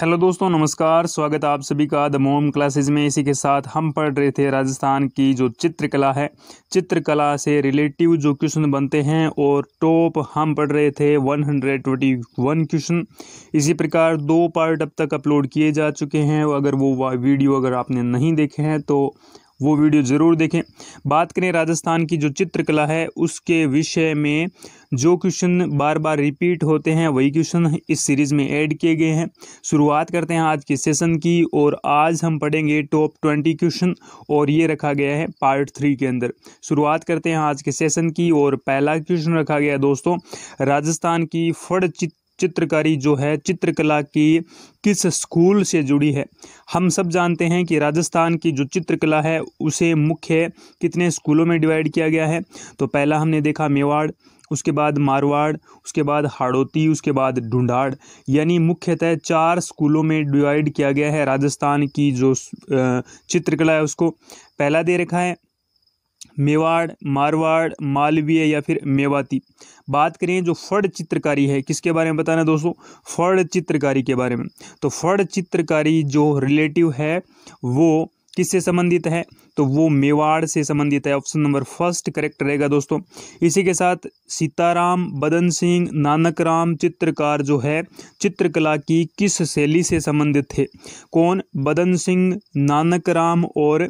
hello दोस्तों नमस्कार स्वागत आप सभी का द मोम क्लासेस में इसी के साथ हम पढ़ रहे थे राजस्थान की जो चित्रकला है चित्रकला से रिलेटिव जो क्वेश्चन बनते हैं और टॉप हम पढ़ रहे थे 121 क्वेश्चन इसी प्रकार दो पार्ट अब तक अपलोड किए जा चुके हैं अगर वो वीडियो अगर आपने नहीं देखे हैं तो वो वीडियो ज़रूर देखें बात करें राजस्थान की जो चित्रकला है उसके विषय में जो क्वेश्चन बार बार रिपीट होते हैं वही क्वेश्चन इस सीरीज़ में ऐड किए गए हैं शुरुआत करते हैं आज के सेशन की और आज हम पढ़ेंगे टॉप ट्वेंटी क्वेश्चन और ये रखा गया है पार्ट थ्री के अंदर शुरुआत करते हैं आज के सेशन की और पहला क्वेश्चन रखा गया है दोस्तों राजस्थान की फड़ चित्र चित्रकारी जो है चित्रकला की किस स्कूल से जुड़ी है हम सब जानते हैं कि राजस्थान की जो चित्रकला है उसे मुख्य कितने स्कूलों में डिवाइड किया गया है तो पहला हमने देखा मेवाड़ उसके बाद मारवाड़ उसके बाद हाड़ोती उसके बाद ढूंढाड़ यानी मुख्यतः चार स्कूलों में डिवाइड किया गया है राजस्थान की जो चित्रकला है उसको पहला दे रखा है मेवाड़ मारवाड़ मालवीय या फिर मेवाती बात करें जो फड़ चित्रकारी है किसके बारे में बताना दोस्तों फड़ चित्रकारी के बारे में तो फड़ चित्रकारी जो रिलेटिव है वो किससे संबंधित है तो वो मेवाड़ से संबंधित है ऑप्शन नंबर फर्स्ट करेक्ट रहेगा दोस्तों इसी के साथ सीताराम बदन सिंह नानक राम चित्रकार जो है चित्रकला की किस शैली से संबंधित थे कौन बदन सिंह नानक राम और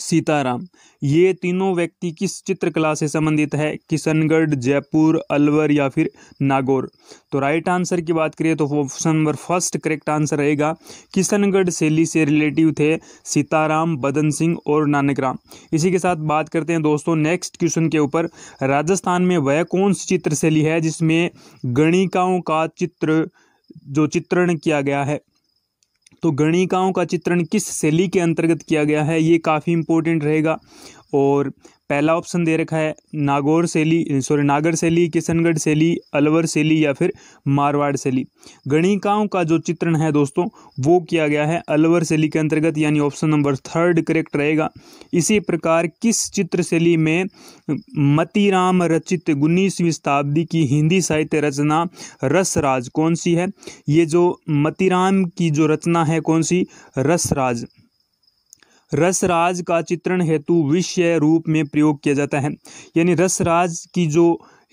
सीताराम ये तीनों व्यक्ति किस चित्रकला से संबंधित है किशनगढ़ जयपुर अलवर या फिर नागौर तो राइट आंसर की बात करिए तो option number first correct answer रहेगा किशनगढ़ शैली से रिलेटिव थे सीताराम बदन सिंह और नानक राम इसी के साथ बात करते हैं दोस्तों नेक्स्ट क्वेश्चन के ऊपर राजस्थान में वह कौन सी चित्रशैली है जिसमें गणिकाओं का चित्र जो चित्रण किया गया है तो गणिकाओं का चित्रण किस शैली के अंतर्गत किया गया है ये काफ़ी इंपॉर्टेंट रहेगा और पहला ऑप्शन दे रखा है नागौर शैली सॉरी नागर शैली किशनगढ़ शैली अलवर शैली या फिर मारवाड़ शैली गणिकाओं का जो चित्रण है दोस्तों वो किया गया है अलवर शैली के अंतर्गत यानी ऑप्शन नंबर थर्ड करेक्ट रहेगा इसी प्रकार किस चित्र शैली में मतीराम रचित उन्नीसवीं शताब्दी की हिंदी साहित्य रचना रसराज कौन सी है ये जो मतीराम की जो रचना है कौन सी रसराज रसराज का चित्रण हेतु विषय रूप में प्रयोग किया जाता है यानी रसराज की जो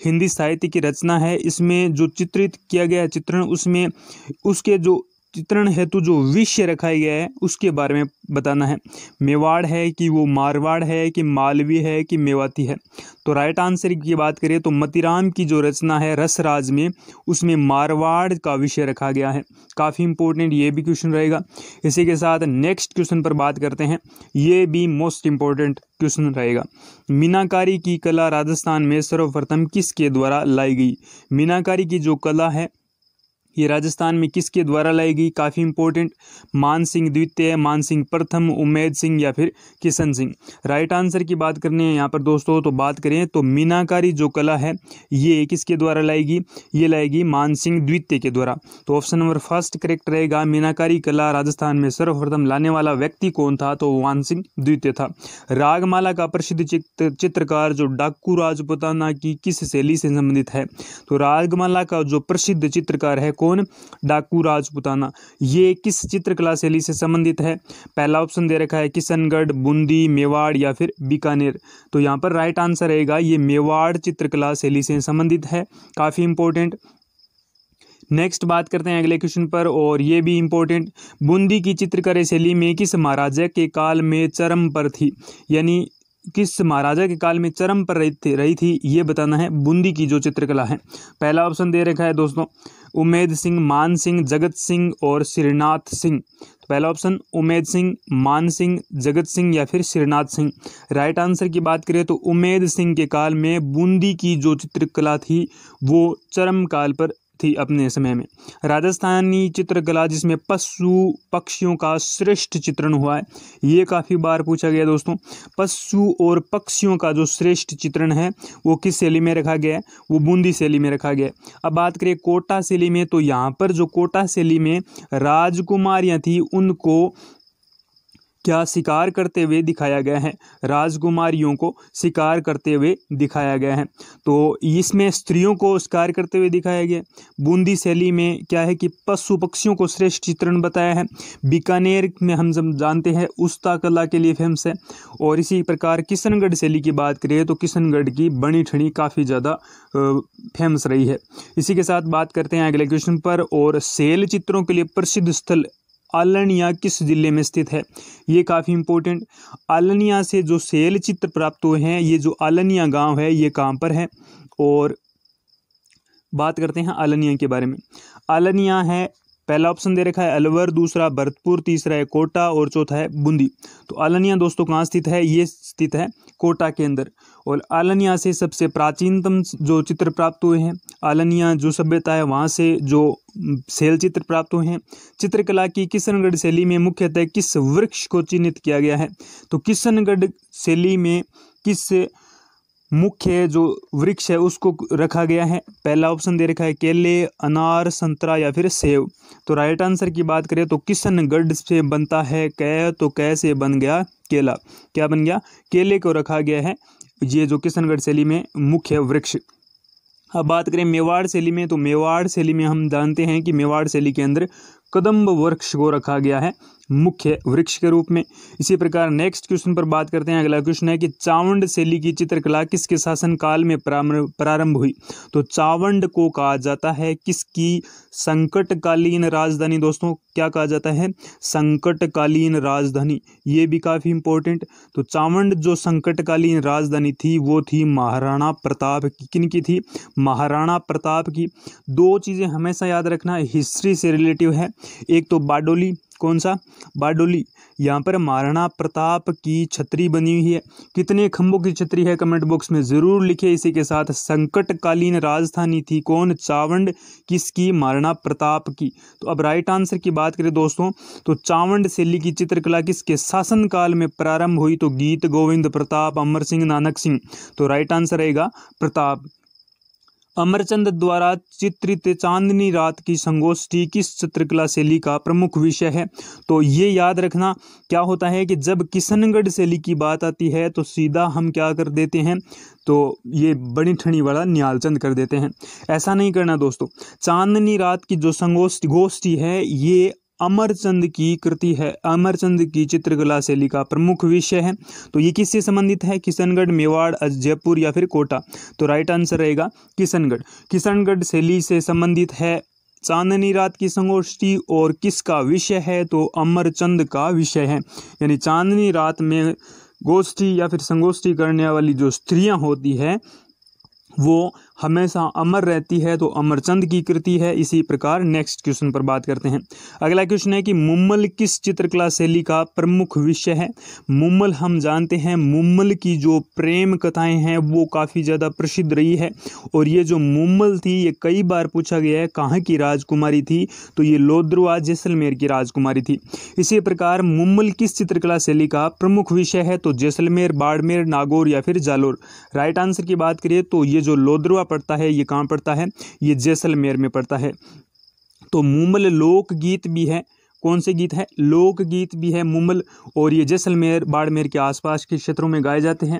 हिंदी साहित्य की रचना है इसमें जो चित्रित किया गया चित्रण उसमें उसके जो चित्रण हेतु जो विषय रखा गया है उसके बारे में बताना है मेवाड़ है कि वो मारवाड़ है कि मालवी है कि मेवाती है तो राइट आंसर की बात करें तो मतिराम की जो रचना है रसराज में उसमें मारवाड़ का विषय रखा गया है काफ़ी इंपॉर्टेंट ये भी क्वेश्चन रहेगा इसी के साथ नेक्स्ट क्वेश्चन पर बात करते हैं ये भी मोस्ट इम्पोर्टेंट क्वेश्चन रहेगा मीनाकारी की कला राजस्थान में सर्वप्रथम किसके द्वारा लाई गई मीनाकारी की जो कला है ये राजस्थान में किसके द्वारा लाई गई काफ़ी इंपॉर्टेंट मान सिंह द्वितीय मान सिंह प्रथम उमेद सिंह या फिर किशन सिंह राइट आंसर की बात करनी है यहाँ पर दोस्तों तो बात करें तो मीनाकारी जो कला है ये किसके द्वारा लाएगी ये लाएगी मान सिंह द्वितीय के द्वारा तो ऑप्शन नंबर फर्स्ट करेक्ट रहेगा मीनाकारी कला राजस्थान में सर्वप्रथम लाने वाला व्यक्ति कौन था तो मान सिंह द्वितीय था रागमाला का प्रसिद्ध चित्रकार जो डाकू राजपुताना की किस शैली से संबंधित है तो रागमाला का जो प्रसिद्ध चित्रकार है कौन डाकू राजपुताना ये किस चित्रकला शैली से संबंधित है पहला ऑप्शन दे रखा है किशनगढ़ बूंदी मेवाड़ या फिर बीकानेर तो यहाँ पर राइट आंसर रहेगा ये मेवाड़ चित्रकला शैली से संबंधित है काफ़ी इंपॉर्टेंट नेक्स्ट बात करते हैं अगले क्वेश्चन पर और ये भी इम्पोर्टेंट बूंदी की चित्रकारी शैली में किस महाराजा के काल में चरम पर थी यानी किस महाराजा के काल में चरम पर रही थी रही थी ये बताना है बूंदी की जो चित्रकला है पहला ऑप्शन दे रखा है दोस्तों उमेद सिंह मान सिंह जगत सिंह और श्रीनाथ सिंह तो पहला ऑप्शन उमेद सिंह मान सिंह जगत सिंह या फिर श्रीनाथ सिंह राइट आंसर की बात करें तो उमेद सिंह के काल में बूंदी की जो चित्रकला थी वो चरम काल पर थी अपने समय में राजस्थानी चित्रकला जिसमें पशु पक्षियों का श्रेष्ठ चित्रण हुआ है ये काफ़ी बार पूछा गया दोस्तों पशु और पक्षियों का जो श्रेष्ठ चित्रण है वो किस शैली में रखा गया है वो बूंदी शैली में रखा गया है अब बात करें कोटा शैली में तो यहाँ पर जो कोटा शैली में राजकुमारियाँ थी उनको क्या शिकार करते हुए दिखाया गया है राजकुमारियों को शिकार करते हुए दिखाया गया है तो इसमें स्त्रियों को शिकार करते हुए दिखाया गया बूंदी शैली में क्या है कि पशु पक्षियों को श्रेष्ठ चित्रण बताया है बीकानेर में हम सब जानते हैं उस्ता कला के लिए फेमस है और इसी प्रकार किशनगढ़ शैली की बात करें तो किशनगढ़ की बनी ठणी काफ़ी ज़्यादा फेमस रही है इसी के साथ बात करते हैं अगले क्वेश्चन पर और सेल चित्रों के लिए प्रसिद्ध स्थल आलनिया किस ज़िले में स्थित है ये काफ़ी इम्पोर्टेंट आलनिया से जो शैल चित्र प्राप्त हुए हैं ये जो आलनिया गांव है ये कहाँ पर है और बात करते हैं आलनिया के बारे में आलनिया है पहला ऑप्शन दे रखा है अलवर दूसरा भरतपुर तीसरा है कोटा और चौथा है बूंदी तो आलनिया दोस्तों कहाँ स्थित है ये स्थित है कोटा के अंदर और आलनिया से सबसे प्राचीनतम जो चित्र प्राप्त हुए हैं आलनिया जो सभ्यता है वहाँ से जो शैल चित्र प्राप्त हुए हैं चित्रकला की किशनगढ़ शैली में मुख्यतः किस वृक्ष को चिन्हित किया गया है तो किशनगढ़ शैली में किस मुख्य जो वृक्ष है उसको रखा गया है पहला ऑप्शन दे रखा है केले अनार संतरा या फिर सेब तो राइट आंसर की बात करें तो किशनगढ़ से बनता है कै तो कै से बन गया केला क्या बन गया केले को रखा गया है ये जो किशनगढ़ शैली में मुख्य वृक्ष अब बात करें मेवाड़ शैली में तो मेवाड़ शैली में हम जानते हैं कि मेवाड़ शैली के अंदर कदम्ब वृक्ष को रखा गया है मुख्य वृक्ष के रूप में इसी प्रकार नेक्स्ट क्वेश्चन पर बात करते हैं अगला क्वेश्चन है कि चावंड शैली की चित्रकला किसके शासनकाल में प्रारंभ हुई तो चावंड को कहा जाता है किसकी संकटकालीन राजधानी दोस्तों क्या कहा जाता है संकटकालीन राजधानी ये भी काफ़ी इंपॉर्टेंट तो चावंड जो संकटकालीन राजधानी थी वो थी महाराणा प्रताप की किन की थी महाराणा प्रताप की दो चीज़ें हमेशा याद रखना हिस्ट्री से रिलेटिव है एक तो बाडोली कौन सा बारडोली यहाँ पर महाराणा प्रताप की छतरी बनी हुई है कितने खंभों की छतरी है कमेंट बॉक्स में ज़रूर लिखे इसी के साथ संकटकालीन राजधानी थी कौन चावंड किसकी महाराणा प्रताप की तो अब राइट आंसर की बात करें दोस्तों तो चावंड शैली की चित्रकला किसके शासन काल में प्रारंभ हुई तो गीत गोविंद प्रताप अमर सिंह नानक सिंह तो राइट आंसर रहेगा प्रताप अमरचंद द्वारा चित्रित चांदनी रात की संगोष्ठी किस चित्रकला शैली का प्रमुख विषय है तो ये याद रखना क्या होता है कि जब किशनगढ़ शैली की बात आती है तो सीधा हम क्या कर देते हैं तो ये बड़ी ठणी वाला न्यालचंद कर देते हैं ऐसा नहीं करना दोस्तों चांदनी रात की जो संगोष्ठी गोष्ठी है ये अमरचंद की कृति है अमरचंद की चित्रकला शैली का प्रमुख विषय है तो ये किससे संबंधित है किशनगढ़ मेवाड़ जयपुर या फिर कोटा तो राइट आंसर रहेगा किशनगढ़ किशनगढ़ शैली से संबंधित है चांदनी रात की संगोष्ठी और किसका विषय है तो अमरचंद का विषय है यानी चांदनी रात में गोष्ठी या फिर संगोष्ठी करने वाली जो स्त्रियां होती है वो हमेशा अमर रहती है तो अमरचंद की कृति है इसी प्रकार नेक्स्ट क्वेश्चन पर बात करते हैं अगला क्वेश्चन है कि मुम्मल किस चित्रकला शैली का प्रमुख विषय है मुम्मल हम जानते हैं मुम्मल की जो प्रेम कथाएं हैं वो काफ़ी ज़्यादा प्रसिद्ध रही है और ये जो मुम्मल थी ये कई बार पूछा गया है कहाँ की राजकुमारी थी तो ये लोद्रवा जैसलमेर की राजकुमारी थी इसी प्रकार मुम्मल किस चित्रकला शैली का प्रमुख विषय है तो जैसलमेर बाड़मेर नागौर या फिर जालोर राइट आंसर की बात करिए तो ये जो लोद्रवा पड़ता है ये कहाँ पड़ता है ये जैसलमेर में पड़ता है तो मूमल लोकगीत भी है कौन से गीत हैं लोक गीत भी है मुमल और ये जैसलमेर बाड़मेर के आसपास के क्षेत्रों में गाए जाते हैं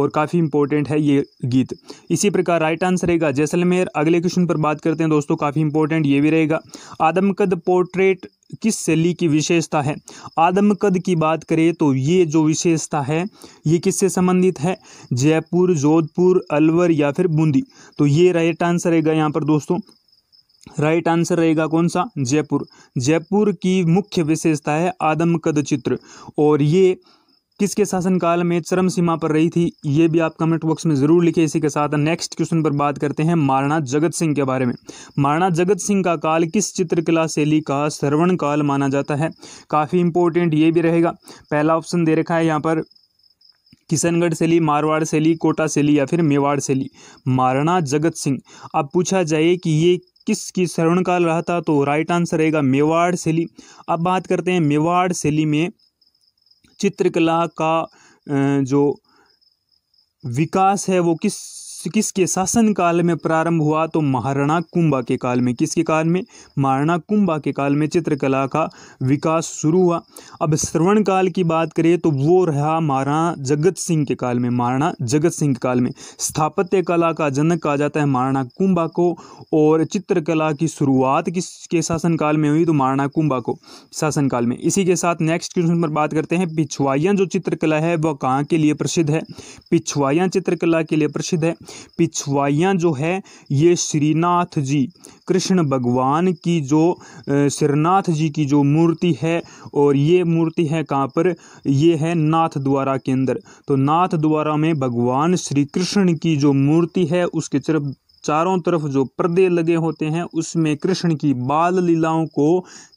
और काफ़ी इंपॉर्टेंट है ये गीत इसी प्रकार राइट आंसर रहेगा जैसलमेर अगले क्वेश्चन पर बात करते हैं दोस्तों काफ़ी इंपॉर्टेंट ये भी रहेगा आदमकद पोर्ट्रेट किस शैली की विशेषता है आदमकद की बात करें तो ये जो विशेषता है ये किससे संबंधित है जयपुर जोधपुर अलवर या फिर बूंदी तो ये राइट आंसर रहेगा यहाँ पर दोस्तों राइट आंसर रहेगा कौन सा जयपुर जयपुर की मुख्य विशेषता है आदमकद चित्र और ये किसके शासनकाल में चरम सीमा पर रही थी ये भी आप कमेंट बॉक्स में ज़रूर लिखे इसी के साथ नेक्स्ट क्वेश्चन पर बात करते हैं महाराणा जगत सिंह के बारे में महाराणा जगत सिंह का काल किस चित्रकला शैली का श्रवण काल माना जाता है काफ़ी इंपॉर्टेंट ये भी रहेगा पहला ऑप्शन दे रखा है यहाँ पर किशनगढ़ शैली मारवाड़ शैली कोटा शैली या फिर मेवाड़ शैली महाराणा जगत सिंह अब पूछा जाए कि ये किसकी शरण काल रहा था तो राइट आंसर रहेगा मेवाड़ शैली अब बात करते हैं मेवाड़ शैली में चित्रकला का जो विकास है वो किस तो किसके शासन काल में प्रारंभ हुआ तो महाराणा कुंभा के काल में किसके काल में महाराणा कुंभा के काल में चित्रकला का विकास शुरू हुआ अब श्रवण काल की बात करें तो वो रहा महाराणा जगत सिंह के काल में महाराणा जगत सिंह के काल में स्थापत्य कला का जनक कहा जाता है महाराणा कुंभा को और चित्रकला की शुरुआत किसके शासनकाल में हुई तो महाराणा कुंभा को शासनकाल में इसी के साथ नेक्स्ट क्वेश्चन पर बात करते हैं पिछवाइयाँ जो चित्रकला है वह कहाँ के लिए प्रसिद्ध है पिछवाइयाँ चित्रकला के लिए प्रसिद्ध है पिछवाइयाँ जो है ये श्रीनाथ जी कृष्ण भगवान की जो श्रीनाथ जी की जो मूर्ति है और ये मूर्ति है कहाँ पर ये है नाथ द्वारा के अंदर तो नाथ द्वारा में भगवान श्री कृष्ण की जो मूर्ति है उसके तरफ चारों तरफ जो पर्दे लगे होते हैं उसमें कृष्ण की बाल लीलाओं को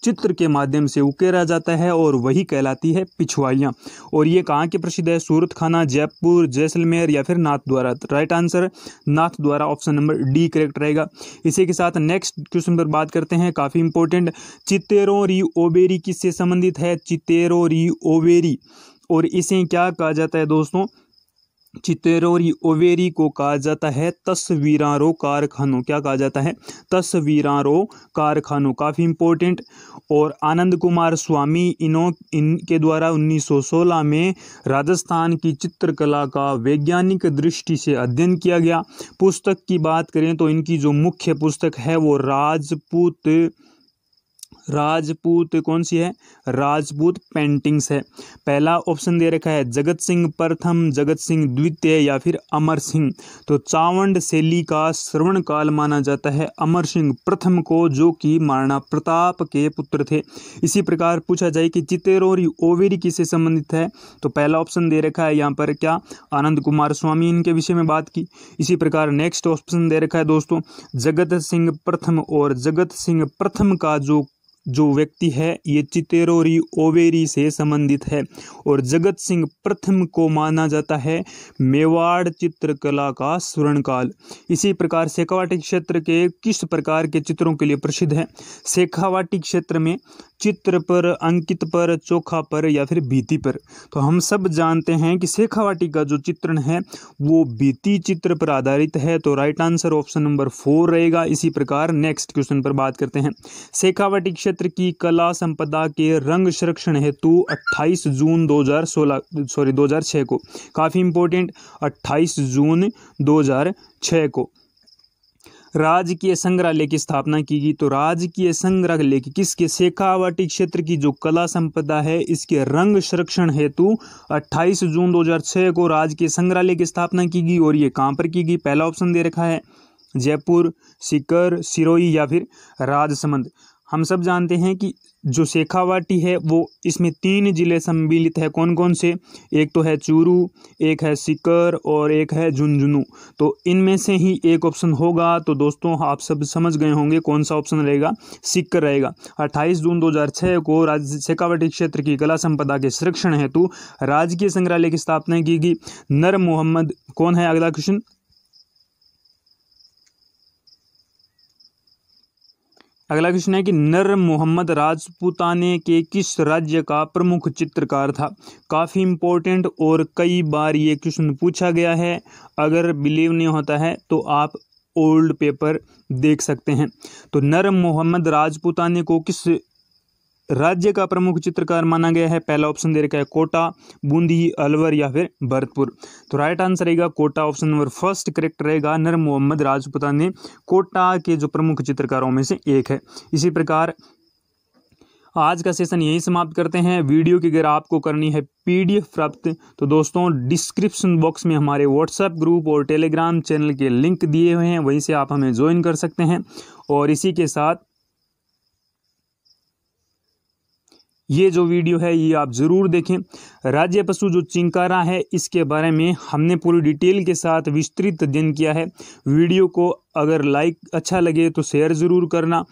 चित्र के माध्यम से उकेरा जाता है और वही कहलाती है पिछवाइयाँ और ये कहाँ के प्रसिद्ध है सूरत खाना जयपुर जैसलमेर या फिर नाथ द्वारा राइट आंसर नाथ द्वारा ऑप्शन नंबर डी करेक्ट रहेगा इसी के साथ नेक्स्ट क्वेश्चन पर बात करते हैं काफ़ी इंपॉर्टेंट चितेरों री ओबेरी किससे संबंधित है चितेरों री ओबेरी और इसे क्या कहा जाता है दोस्तों चितेरोरी ओवेरी को कहा जाता है तस्वीरारो कारखानों क्या कहा जाता है तस्वीरारो कारखानों काफ़ी इम्पोर्टेंट और आनंद कुमार स्वामी इनों इनके द्वारा 1916 में राजस्थान की चित्रकला का वैज्ञानिक दृष्टि से अध्ययन किया गया पुस्तक की बात करें तो इनकी जो मुख्य पुस्तक है वो राजपूत राजपूत कौन सी है राजपूत पेंटिंग्स है पहला ऑप्शन दे रखा है जगत सिंह प्रथम जगत सिंह द्वितीय या फिर अमर सिंह तो चावंड शैली का श्रवण काल माना जाता है अमर सिंह प्रथम को जो कि महाराणा प्रताप के पुत्र थे इसी प्रकार पूछा जाए कि चितेरोरी ओवेरी किसे संबंधित है तो पहला ऑप्शन दे रखा है यहाँ पर क्या आनंद कुमार स्वामी इनके विषय में बात की इसी प्रकार नेक्स्ट ऑप्शन दे रखा है दोस्तों जगत सिंह प्रथम और जगत सिंह प्रथम का जो जो व्यक्ति है ये चितेरोरी ओवेरी से संबंधित है और जगत सिंह प्रथम को माना जाता है मेवाड़ चित्रकला का स्वर्णकाल इसी प्रकार शेखावाटी क्षेत्र के किस प्रकार के चित्रों के लिए प्रसिद्ध है शेखावाटी क्षेत्र में चित्र पर अंकित पर चोखा पर या फिर भीति पर तो हम सब जानते हैं कि शेखावाटी का जो चित्रण है वो भीति चित्र पर आधारित है तो right answer option number four रहेगा इसी प्रकार नेक्स्ट क्वेश्चन पर बात करते हैं शेखावाटी क्षेत्र क्षेत्र की कला संपदा के रंग संरक्षण हेतु 28 जून 2016 सॉरी 2006 को काफ़ी इंपॉर्टेंट 28 जून 2006 को राजकीय संग्रहालय की स्थापना की गई तो राजकीय संग्रहालय की किसके शेखावाटी क्षेत्र की जो कला संपदा है इसके रंग संरक्षण हेतु 28 जून 2006 को राजकीय संग्रहालय की स्थापना की गई और ये कहाँ पर की गई पहला ऑप्शन दे रखा है जयपुर सीकर सिरोही या फिर राजसमंद हम सब जानते हैं कि जो शेखावाटी है वो इसमें तीन ज़िले सम्मिलित है कौन कौन से एक तो है चूरू एक है सिकर और एक है झुंझुनू तो इनमें से ही एक ऑप्शन होगा तो दोस्तों आप सब समझ गए होंगे कौन सा ऑप्शन रहेगा सिकर रहेगा 28 जून 2006 को राज्य शेखावाटी क्षेत्र की कला संपदा के संरक्षण हेतु राजकीय संग्रहालय की स्थापना की गई नर मोहम्मद कौन है अगला क्वेश्चन अगला क्वेश्चन है कि नर मोहम्मद राजपूताने के किस राज्य का प्रमुख चित्रकार था काफ़ी इम्पोर्टेंट और कई बार ये क्वेश्चन पूछा गया है अगर बिलीव नहीं होता है तो आप ओल्ड पेपर देख सकते हैं तो नर मोहम्मद राजपूताने को किस राज्य का प्रमुख चित्रकार माना गया है पहला ऑप्शन दे रखा है कोटा बूंदी अलवर या फिर भरतपुर तो राइट आंसर रहेगा Kota option number first correct रहेगा नर मोहम्मद राजपुता ने कोटा के जो प्रमुख चित्रकारों में से एक है इसी प्रकार आज का सेशन यही समाप्त करते हैं वीडियो की अगर आपको करनी है पीडीएफ प्राप्त तो दोस्तों डिस्क्रिप्शन बॉक्स में हमारे व्हाट्सएप ग्रुप और टेलीग्राम चैनल के लिंक दिए हुए हैं वहीं से आप हमें ज्वाइन कर सकते हैं और इसी के साथ ये जो वीडियो है ये आप ज़रूर देखें राज्य पशु जो चिंकारा है इसके बारे में हमने पूरी डिटेल के साथ विस्तृत अध्ययन किया है वीडियो को अगर लाइक अच्छा लगे तो शेयर ज़रूर करना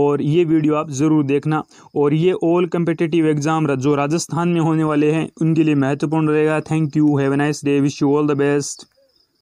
और ये वीडियो आप ज़रूर देखना और ये ऑल कम्पिटेटिव एग्ज़ाम जो राजस्थान में होने वाले हैं उनके लिए महत्वपूर्ण रहेगा thank you have nice day wish you all the best